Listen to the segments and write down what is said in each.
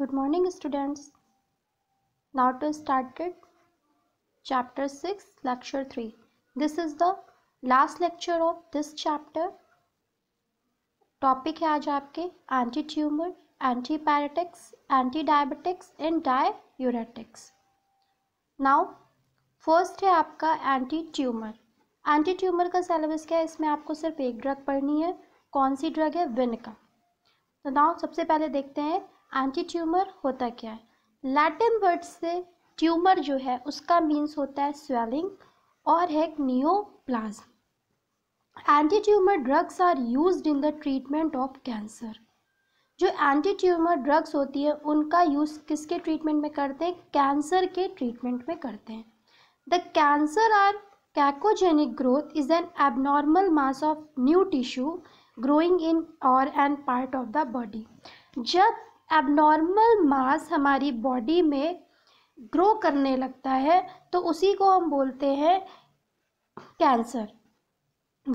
Good morning students now to start chapter six lecture three this is the last lecture of this chapter topic है आज आपके anti tumour antipyretics antidiabetics and diuretics now first है आपका anti tumour anti tumour का syllabus क्या है इसमें आपको सिर्फ एक ड्रग पढ़नी है कौन सी ड्रग है विन का तो नाउ सबसे पहले देखते हैं एंटी ट्यूमर होता क्या है लैटिन वर्ड से ट्यूमर जो है उसका मीन्स होता है स्वेलिंग और है neoplasm anti tumour drugs are use in the treatment of cancer जो एंटी ट्यूमर ड्रग्स होती है उनका यूज़ किसके ट्रीटमेंट में करते हैं कैंसर के ट्रीटमेंट में करते हैं the cancer or carcinogenic growth is an abnormal mass of new tissue growing in और any part of the body जब एबनॉर्मल मास हमारी बॉडी में ग्रो करने लगता है तो उसी को हम बोलते हैं कैंसर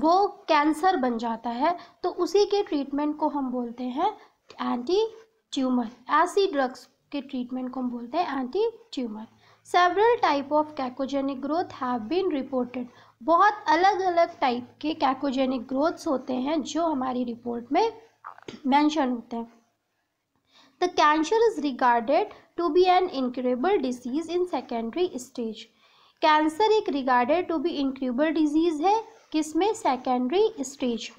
वो कैंसर बन जाता है तो उसी के ट्रीटमेंट को हम बोलते हैं एंटी ट्यूमर ऐसी ड्रग्स के ट्रीटमेंट को हम बोलते हैं anti tumour several type of carcinogenic growth have been reported बहुत अलग अलग टाइप के कैकोजेनिक ग्रोथ्स होते हैं जो हमारी रिपोर्ट में मेंशन होते हैं The cancer is regarded to be an incurable disease in secondary stage. Cancer is regarded to be incurable disease in kis secondary stage.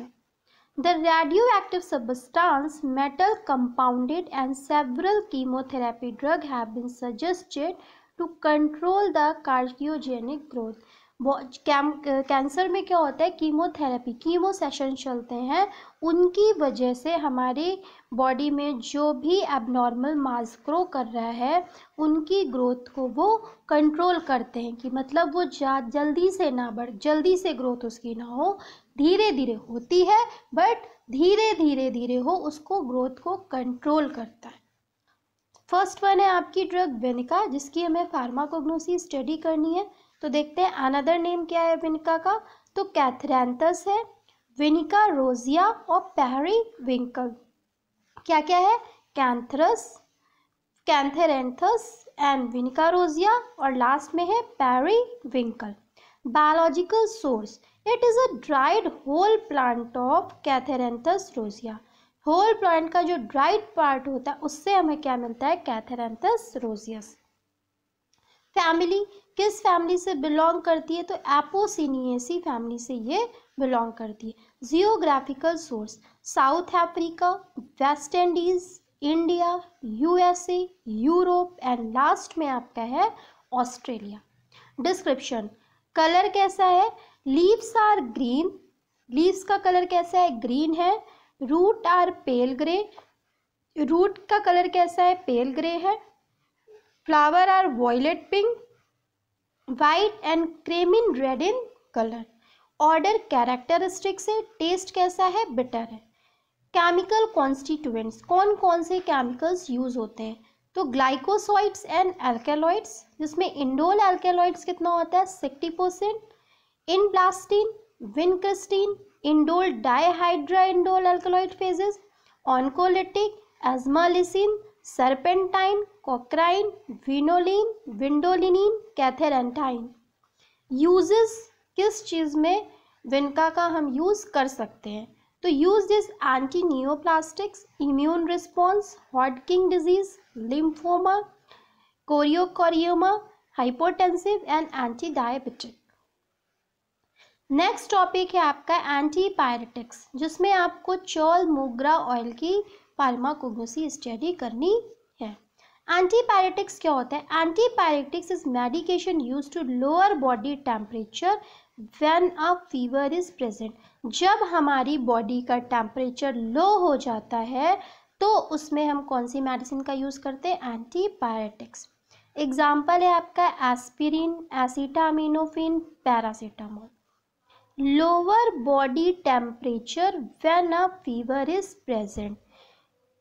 The radioactive substance, metal compounded and several chemotherapy drugs have been suggested to control the carcinogenic growth. Cancer में क्या होता है chemotherapy chemo session चलते हैं उनकी वजह से हमारे बॉडी में जो भी एबनॉर्मल मास ग्रो कर रहा है उनकी ग्रोथ को वो कंट्रोल करते हैं कि मतलब वो जा जल्दी से ना बढ़ जल्दी से ग्रोथ उसकी ना हो धीरे धीरे होती है बट धीरे धीरे धीरे हो उसको ग्रोथ को कंट्रोल करता है फर्स्ट वन है आपकी ड्रग वेनिका जिसकी हमें फार्माकोग्नोसी स्टडी करनी है तो देखते हैं अनदर नेम क्या है विनिका का तो कैथरेंथस है विनिका रोजिया और पैरी विंकल क्या क्या है कैंथरस कैंथरेंथस एंड विनिका रोजिया और लास्ट में है periwinkle biological source it is a dried whole plant of Catharanthus rosea whole plant का जो ड्राइड पार्ट होता है उससे हमें क्या मिलता है कैथेरेंथस रोजियस फैमिली किस फैमिली से बिलोंग करती है तो एपोसिनियसी फैमिली से ये बिलोंग करती है geographical source South Africa West Indies India USA Europe and last में आपका है ऑस्ट्रेलिया डिस्क्रिप्शन कलर कैसा है लीव्स आर ग्रीन लीव्स का कलर कैसा है ग्रीन है root are pale grey root का कलर कैसा है पेल ग्रे है flower are violet pink white and cream in red in colour odour characteristic से टेस्ट कैसा है बिटर है केमिकल कॉन्स्टिट्यूएंट्स कौन कौन से केमिकल्स यूज होते हैं तो ग्लाइकोसोइड्स एंड एल्केलॉइड्स जिसमें इंडोल एल्केलॉइड्स कितना होता है sixty percent vinblastine vincristine indole dihydro indole alkaloid phases oncolytic ajmalicine serpentine कोक्राइन विनोलिन विंडोलिनिन कैथेरेंटाइन यूजेस किस चीज़ में विनका का हम यूज़ कर सकते हैं तो use this antineoplastics immune response Hodgkin disease lymphoma choriocarcinoma hypotensive and antidiabetic next topic है आपका एंटी पायरेटिक्स जिसमें आपको चौल मोगरा ऑयल की फार्माकोगोसी स्टडी करनी एंटीबायोटिक्स क्या होता है antibiotics is medication use to lower body temperature when a fever is present जब हमारी बॉडी का टेम्परेचर लो हो जाता है तो उसमें हम कौन सी मेडिसिन का यूज़ करते हैं एंटीबायोटिक्स एग्जाम्पल है आपका aspirin acetaminophen paracetamol lower body temperature when a fever is present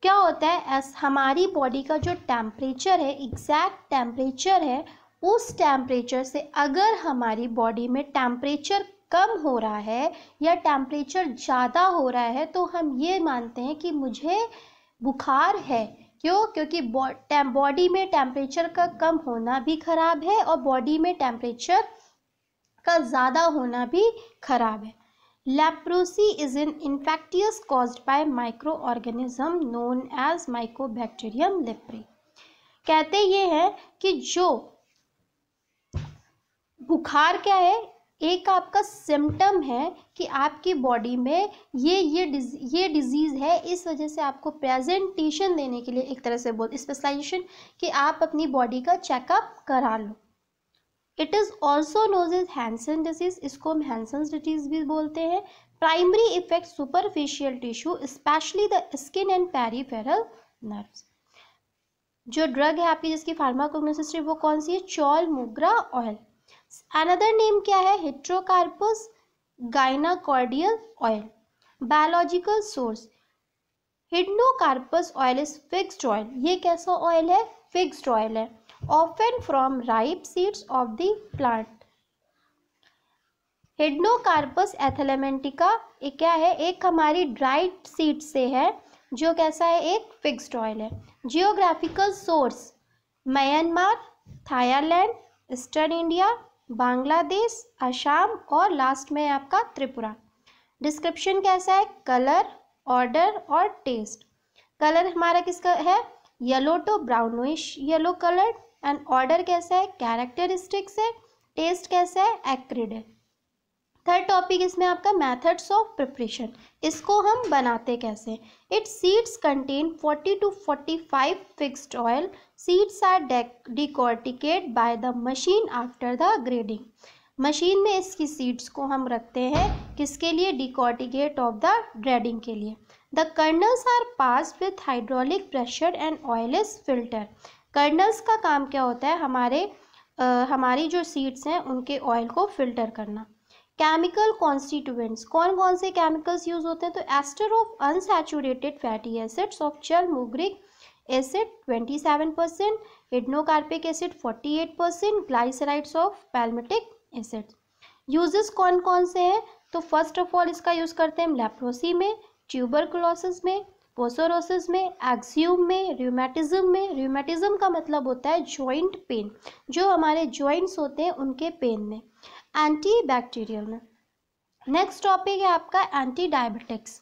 क्या होता है एस हमारी बॉडी का जो टेम्परेचर है एग्जैक्ट टेम्परेचर है उस टेम्परेचर से अगर हमारी बॉडी में टेम्परेचर कम हो रहा है या टेम्परेचर ज़्यादा हो रहा है तो हम ये मानते हैं कि मुझे बुखार है क्यों क्योंकि बॉडी में टेम्परेचर का कम होना भी ख़राब है और बॉडी में टेम्परेचर का ज़्यादा होना भी ख़राब है Leprosy is an infectious caused by microorganism known as Mycobacterium leprae. कहते ये हैं कि जो बुखार क्या है एक आपका सिम्टम है कि आपकी बॉडी में ये ये डिज ये डिजीज़ है इस वजह से आपको प्रेजेंटेशन देने के लिए एक तरह से बोल स्पेशलाइजेशन कि आप अपनी बॉडी का चेकअप करा लो it is also knows is Hansen disease इसको हम हैंसन डिजीज भी बोलते हैं primary effect superficial tissue specially the skin and peripheral nerve जो ड्रग है आपकी जिसकी फार्माकोग्नोसिस्ट्री वो कौन सी है chaulmoogra oil another name क्या है hydnocarpus gynocardial oil biological source hydnocarpus oil is fixed oil ये कैसा ऑयल है फिक्स्ड ऑयल है often from ripe seeds of the plant. Hydnocarpus anthelmintica ये क्या है एक हमारी ड्राइड सीड से है जो कैसा है एक फिक्स्ड ऑयल है geographical source Myanmar Thailand eastern India Bangladesh Assam और लास्ट में आपका त्रिपुरा डिस्क्रिप्शन कैसा है कलर ऑर्डर और टेस्ट कलर हमारा किसका है yellow to brownish yellow colour and odour कैसा है कैरेक्टरिस्टिक्स है टेस्ट कैसा है एक्रिड है थर्ड टॉपिक इसमें आपका मेथड्स ऑफ प्रिपरेशन इसको हम बनाते कैसे it seeds contain 40 to 45 fixed oil seeds are decorticate by the machine after the grading machine में इसकी सीड्स को हम रखते हैं किसके लिए डिकॉर्टिकेट ऑफ द ग्रेडिंग के लिए the kernels are pass with hydraulic pressure and oil is filter kernels का काम क्या होता है हमारे आ, हमारी जो सीड्स हैं उनके ऑयल को फिल्टर करना केमिकल कॉन्स्टिट्यूएंट्स कौन कौन से केमिकल्स यूज होते हैं तो ester of unsaturated fatty acids of chaulmoogric acid seven percent hydnocarpic acid forty eight percent glycerides of palmitic acid uses कौन कौन से हैं तो फर्स्ट ऑफ ऑल इसका यूज़ करते हैं लेप्रोसी में ट्यूबरकुलोसिस में पोसोरोसिस में एक्सियम में र्यूमेटिज्म में रूमेटिज्म का मतलब होता है जॉइंट पेन जो हमारे जॉइंट्स होते हैं उनके पेन में एंटी बैक्टीरियल में नेक्स्ट टॉपिक है आपका एंटी डायबिटिक्स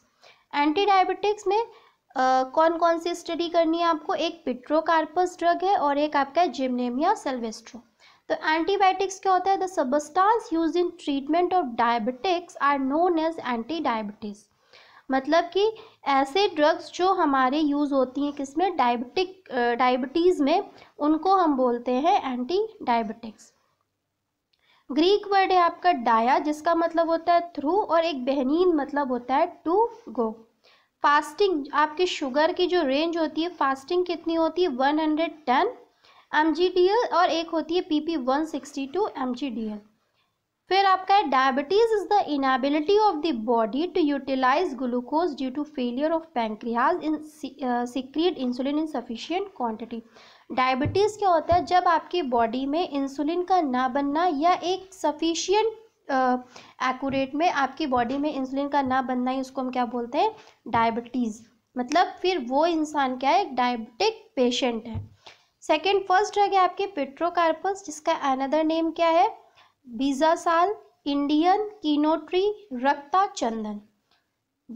एंटी डायबिटिक्स में आ, कौन कौन सी स्टडी करनी है आपको एक पिट्रोकार्पस ड्रग है और एक आपका है जिमनेमिया सेल्वेस्ट्रो तो एंटीबायोटिक्स क्या होता है the substance use in treatment of diabetics are known as anti diabetics मतलब कि ऐसे ड्रग्स जो हमारे यूज़ होती हैं किसमें डायबिटिक डायबिटीज़ में उनको हम बोलते हैं एंटी डायबिटिक्स ग्रीक वर्ड है आपका डाया जिसका मतलब होता है थ्रू और एक बेहनीन मतलब होता है टू गो फास्टिंग आपके शुगर की जो रेंज होती है फास्टिंग कितनी होती है one hundred ten M G D L और एक होती है P P one sixty two M G D L फिर आपका है diabetes is the inability of the body to utilise glucose due to failure of pancreas in secrete insulin insufficient quantity diabetes क्या होता है जब आपकी body में insulin का ना बनना या एक सफिशियंट एक्यूरेट uh, में आपकी बॉडी में इंसुलिन का ना बनना ही उसको हम क्या बोलते हैं डायबिटीज़ मतलब फिर वो इंसान क्या है डायबिटिक पेशेंट है सेकेंड फर्स्ट रह गया आपके पेट्रोकार्पस जिसका अनदर नेम क्या है bijasal Indian kino tree rakta chandan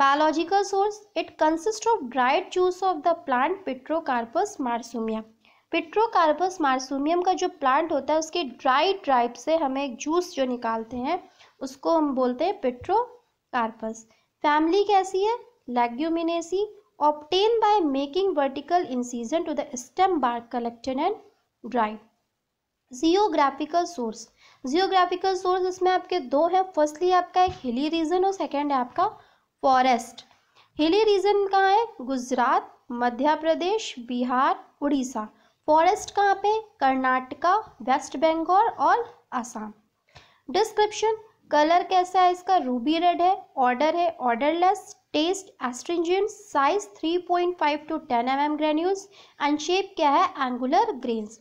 biological source it consist of dried juice of the plant pterocarpus marsupium pterocarpus marsupium का जो प्लांट होता है उसके ड्राई ड्राइप से हम एक जूस जो निकालते हैं उसको हम बोलते हैं पिट्रोकार्पस फैमिली कैसी है leguminosae obtain by making vertical incision to the stem bark collected and dried geographical source geographical source इसमें आपके दो हैं फर्स्टली आपका एक हिली रीजन और सेकेंड है आपका फॉरेस्ट हिली रीजन कहाँ है गुजरात मध्य प्रदेश बिहार उड़ीसा फॉरेस्ट कहाँ पे कर्नाटका वेस्ट बंगाल और आसाम डिस्क्रिप्शन कलर कैसा है इसका रूबी रेड है ऑर्डर है odourless taste astringent size 3.5 to 10 M M granules and shape क्या है angular grains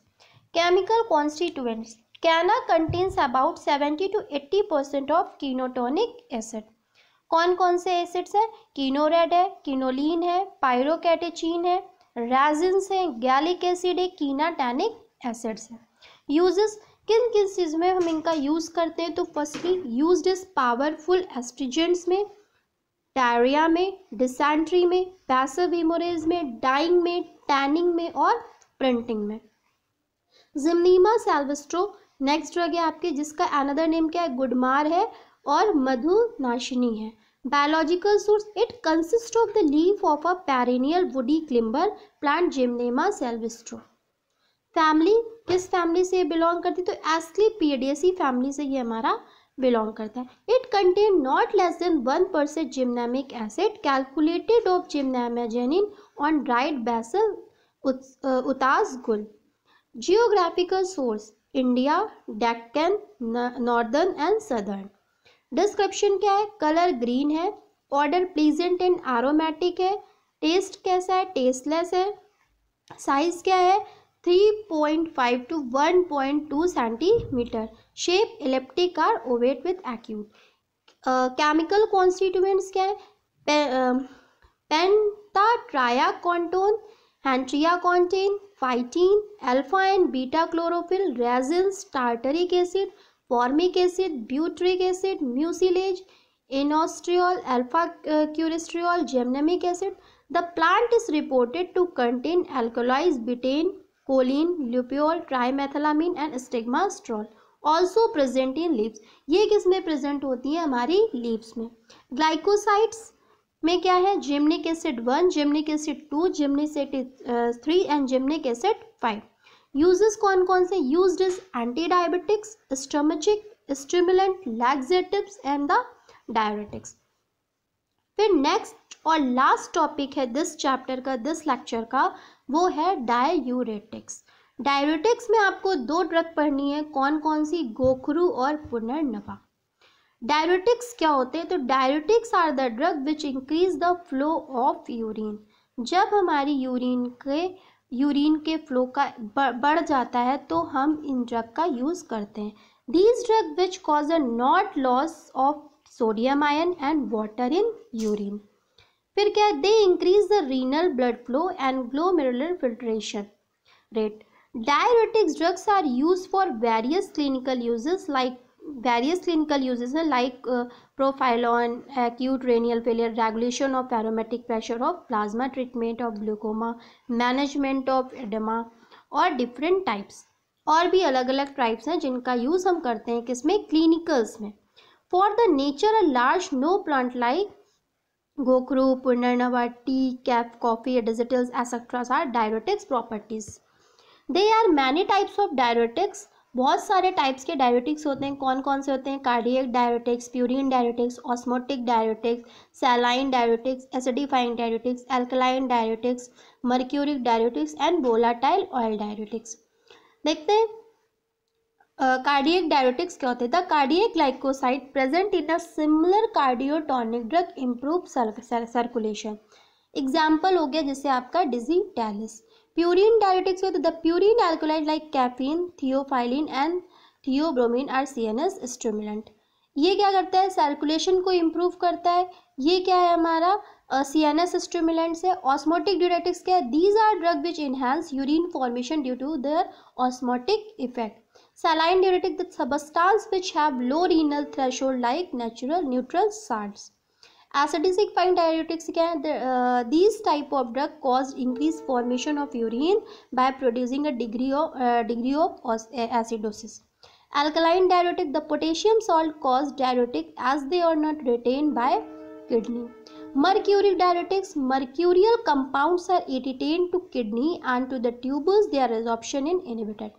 chemical constituents kino contains about 70 to 80 percent of kinotannic acid कौन कौन से एसिड्स हैं कीनोरेड है कीनोलिन है पायरोकैटेचीन है रेजिन्स हैं गैलिक एसिड है कीनाटैनिक एसिड्स हैं यूजेस किन किन चीज़ में हम इनका यूज़ करते हैं तो firstly use is powerful astringents में डायरिया में डिसेंट्री में पैसिव हिमोरेज में डाइंग में टैनिंग में और प्रिंटिंग में जिमनीमा सेल्वेस्ट्रो नेक्स्ट ड्रग है आपके जिसका अनदर नेम क्या है गुडमार है और मधुनाशिनी है biological source it consist of the leaf of a perennial woody climber plant gymnema sylvestre family किस फैमिली से बिलोंग करती तो एस्ली पीडियसी फैमिली से ये हमारा बिलोंग करता है it contain not less than one percent gymnemic acid calculated of gymnemagenin on dried basis उतास गुल geographical source India Deccan northern and southern description क्या है कलर ग्रीन है ऑर्डर प्लीजेंट एंड आरोमेटिक है टेस्ट कैसा है टेस्टलेस है साइज क्या है 3.5 to 1.2 centimetre shape elliptic or ovate with acute chemical constituents क्या है pentatriacontane hentriacontane phytin alpha and beta chlorophyll resins stearic acid formic acid butyric acid mucilage inositol alpha quercitol gymnemic acid the plant is reported to contain alkaloids betaine choline lupeol trimethylamine and stigmasterol also present in leaves ये किस में present होती है हमारी lips में ग्लाइकोसाइट्स में क्या है gymnemic acid one gymnemic acid two gymnemic acid three and gymnemic acid five uses कौन कौन से use is anti diabetics stomachic stimulant laxatives and the diabetics फिर नेक्स्ट और लास्ट टॉपिक है दिस चैप्टर का दिस लेक्चर का वो है डायूरेटिक्स डायरेटिक्स में आपको दो ड्रग पढ़नी है कौन कौन सी गोखरू और पुनर्नवा डायरेटिक्स क्या होते हैं तो diuretics are the drug which increase the flow of urine जब हमारी यूरिन के यूरिन के फ्लो का बढ़ जाता है तो हम इन ड्रग का यूज़ करते हैं these drug which cause a net loss of sodium ion and water in urine फिर क्या they increase the renal blood flow and glomerular filtration rate diuretics drugs are use for various clinical uses like various clinical uses हैं like prophylaxis acute renal failure regulation of osmotic pressure of plasma treatment of glaucoma management of oedema और different types और भी अलग अलग types हैं जिनका use हम करते हैं किसमें क्लिनिकल्स में for the nature a large no plant like gokhru punarnava tea cap coffee digitalis etcetera are diuretics properties they are many types of diuretics बहुत सारे टाइप्स के डायरेटिक्स होते हैं कौन कौन से होते हैं cardiac diuretics purine diuretics osmotic diuretics saline diuretics acidifying diuretics alkaline diuretics mercuric diuretics and volatile oil diuretics देखते हैं कार्डियक डायरेटिक्स क्या होते हैं the cardiac glycoside present in a similar cardiotonic drug improve circulation example हो गया जैसे आपका डिजी टैलिस purine diuretics with the purine alkaloid like caffeine theophylline and theobromine are cns stimulant ये क्या करता है सर्कुलेशन को इम्प्रूव करता है ये क्या है हमारा सी एन एस स्टूमिलेंट्स है ऑस्मोटिक ड्यूरेटिक्स क्या है these are drug which enhance urine formation due to their osmotic effect saline diuretic substance which have low renal threshold like natural neutral salts Acidic diuretics can uh, these type of drug cause increased formation of urine by producing a degree of, uh, degree of acidosis. Alkaline diuretic the potassium salt cause diuretic as they are not retained by kidney. mercurial diuretics mercurial compounds are retained to kidney and to the tubules their resorption is inhibited.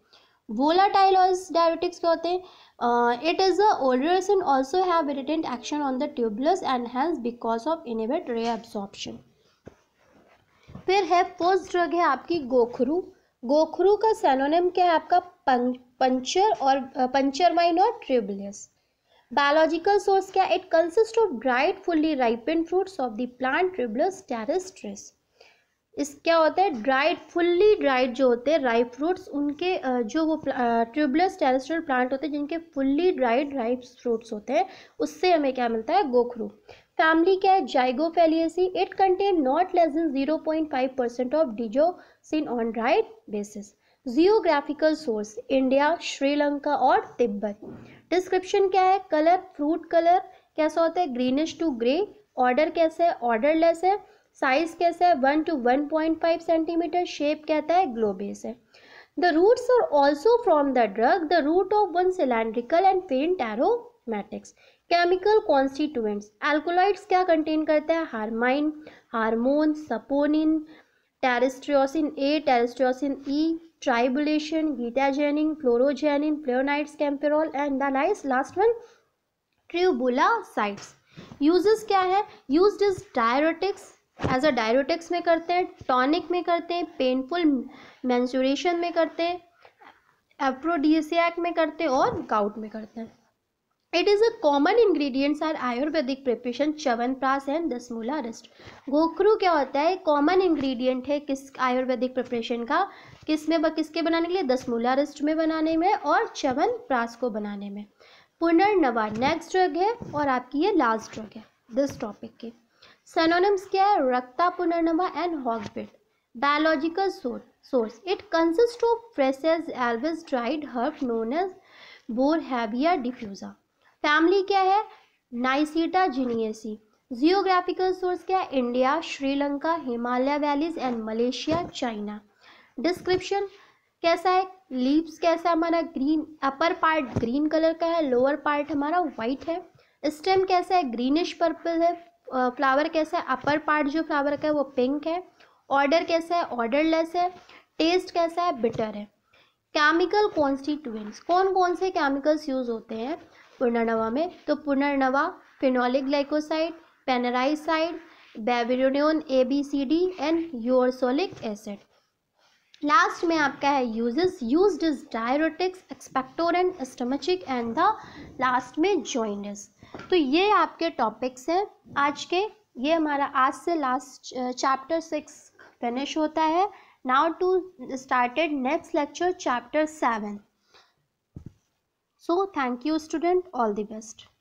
Volatile oils diabetics क्या होते हैं it is a odorous and also have irritant action on the tubules and hence because of inhibit re reabsorption फिर है first drug है आपकी गोखरू गोखरू का सेनोनिम क्या है आपका पंचर और पंचरमाइन और ट्रिबलेस बायोलॉजिकल सोर्स क्या it consist of dried fully ripened fruits of the plant tribulus terrestris इस क्या होता है ड्राइड फुल्ली ड्राइड जो होते हैं राइप फ्रूट्स उनके जो वो ट्यूबलेस टेरेस्ट्रियल प्लांट होते हैं जिनके फुल्ली ड्राइड राइप फ्रूट्स होते हैं उससे हमें क्या मिलता है गोखरू फैमिली क्या है zygophyllaceae it contain not less than zero point five percent of diosgenin on dried basis geographical source India Sri Lanka और तिब्बत डिस्क्रिप्शन क्या है कलर फ्रूट कलर कैसा होता है ग्रीनिश टू ग्रे ऑर्डर कैसे है ऑर्डरलेस है साइज कैसा है one to one point five centimetre shape कहता है ग्लोबेस है The roots are also from the drug, the root of one cylindrical and faint aromatics. Chemical constituents alkaloids क्या contain करता है harmine hormone saponin terrestrioside A terrestrioside E tribulosin gitogenin chlorogenin flavonoids kaempferol and the nice last one tribulosides uses क्या है use is diuretics as a diuretics में करते हैं tonic में करते हैं पेनफुल मैंसुरेशन में करते हैं एप्रोडियसियाक में करते हैं और गाउट में करते हैं is a common common or Ayurvedic preparation Chyawanprash and Dashamula रस्ट गोखरू क्या होता है कॉमन इंग्रेडिएंट है किस आयुर्वेदिक प्रिपरेशन का किस में किसके बनाने के लिए दसमूला रस्ट में बनाने में और प्रास को बनाने में पुनर्नवा नेक्स्ट ड्रग है और आपकी ये लास्ट ड्रग है दिस टॉपिक की सेनोनिम्स क्या है rakta punarnava and hogweed biological source it consist of fresh as well as dried herb known as boerhavia diffusa family क्या है नाइसीटा जीनियसी जियोग्राफिकल सोर्स क्या है India Sri Lanka Himalaya valleys and Malaysia China description कैसा है लीव्स कैसा है हमारा green upper part green colour का है लोअर पार्ट हमारा वाइट है स्टेम कैसा है ग्रीनिश पर्पल है फ्लावर कैसा है अपर पार्ट जो फ्लावर का है वो पिंक है ऑर्डर कैसा है ऑर्डर लेस है टेस्ट कैसा है बिटर है केमिकल कॉन्स्टिट्यूंट्स कौन कौन से केमिकल्स यूज होते हैं पुनर्नवा में तो punarnava phenolic glycoside punarnavoside boeravinone A B C D and ursolic acid last में आपका है uses use is diuretics expectorant stomachic and the last में जॉइंडस तो ये आपके टॉपिक्स हैं आज के ये हमारा आज से लास्ट चैप्टर सिक्स फिनिश होता है now to started next lecture chapter seven so thank you student all the best